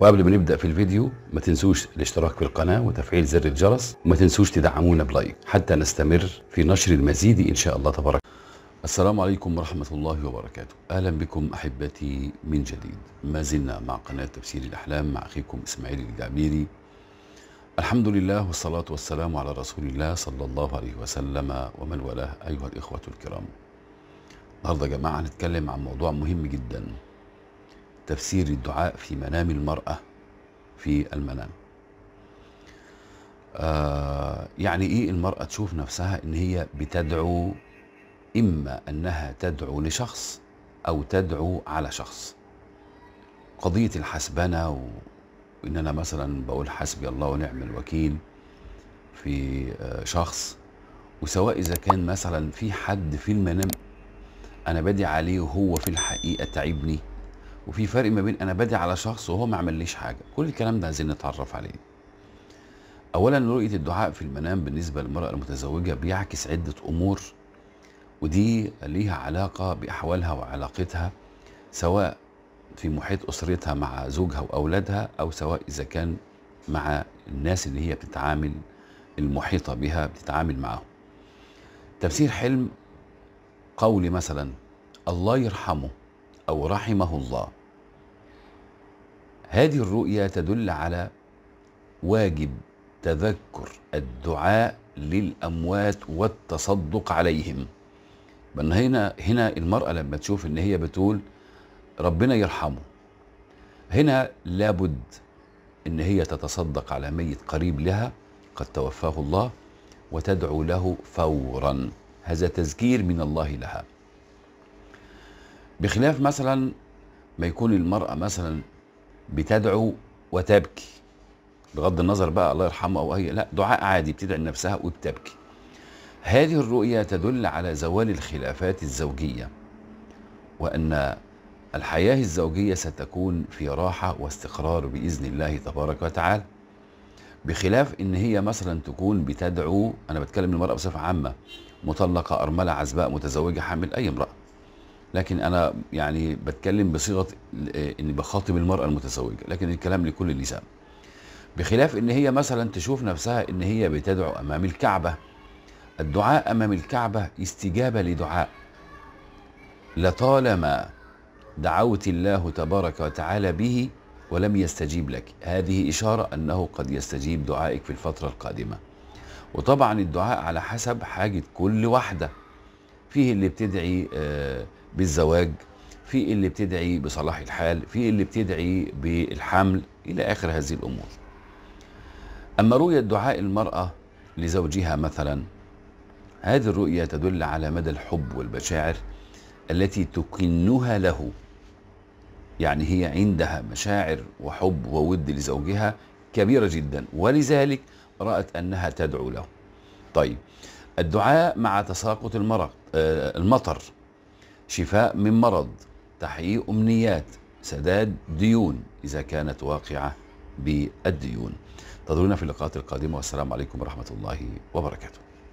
وقبل ما نبدا في الفيديو ما تنسوش الاشتراك في القناه وتفعيل زر الجرس وما تنسوش تدعمونا بلايك حتى نستمر في نشر المزيد ان شاء الله تبارك السلام عليكم ورحمة الله وبركاته أهلا بكم أحبتي من جديد ما زلنا مع قناة تفسير الأحلام مع أخيكم إسماعيل الجعبيري الحمد لله والصلاة والسلام على رسول الله صلى الله عليه وسلم ومن والاه أيها الإخوة الكرام النهاردة يا جماعة هنتكلم عن موضوع مهم جداً تفسير الدعاء في منام المرأة في المنام آه يعني إيه المرأة تشوف نفسها إن هي بتدعو إما أنها تدعو لشخص أو تدعو على شخص قضية الحسبنة وإن أنا مثلا بقول حسبي الله ونعم الوكيل في آه، شخص وسواء إذا كان مثلا في حد في المنام أنا بدي عليه وهو في الحقيقة تعبني وفي فرق ما بين انا بادي على شخص وهو ما عمليش حاجه كل الكلام ده عايزين نتعرف عليه اولا رؤيه الدعاء في المنام بالنسبه للمراه المتزوجه بيعكس عده امور ودي ليها علاقه باحوالها وعلاقتها سواء في محيط اسرتها مع زوجها واولادها او سواء اذا كان مع الناس اللي هي بتتعامل المحيطه بها بتتعامل معاهم تفسير حلم قولي مثلا الله يرحمه أو رحمه الله هذه الرؤية تدل على واجب تذكر الدعاء للأموات والتصدق عليهم من هنا هنا المرأة لما تشوف إن هي بتقول ربنا يرحمه هنا لابد إن هي تتصدق على ميت قريب لها قد توفاه الله وتدعو له فورا هذا تذكير من الله لها بخلاف مثلا ما يكون المرأة مثلا بتدعو وتبكي بغض النظر بقى الله يرحمه أو أي لا دعاء عادي بتدعي لنفسها وبتبكي هذه الرؤية تدل على زوال الخلافات الزوجية وأن الحياة الزوجية ستكون في راحة واستقرار بإذن الله تبارك وتعالى بخلاف ان هي مثلا تكون بتدعو انا بتكلم المرأة بصفة عامة مطلقة أرملة عزباء متزوجة حامل أي امرأة لكن انا يعني بتكلم بصيغه إيه، اني بخاطب المراه المتزوجه لكن الكلام لكل النساء بخلاف ان هي مثلا تشوف نفسها ان هي بتدعو امام الكعبه الدعاء امام الكعبه استجابه لدعاء لطالما دعوت الله تبارك وتعالى به ولم يستجيب لك هذه اشاره انه قد يستجيب دعائك في الفتره القادمه وطبعا الدعاء على حسب حاجه كل واحده فيه اللي بتدعي آه، بالزواج في اللي بتدعي بصلاح الحال في اللي بتدعي بالحمل إلى آخر هذه الأمور أما رؤية دعاء المرأة لزوجها مثلا هذه الرؤية تدل على مدى الحب والمشاعر التي تكنها له يعني هي عندها مشاعر وحب وود لزوجها كبيرة جدا ولذلك رأت أنها تدعو له طيب الدعاء مع تساقط المرض آه، المطر شفاء من مرض تحقيق أمنيات سداد ديون إذا كانت واقعة بالديون انتظرونا في اللقاءات القادمة والسلام عليكم ورحمة الله وبركاته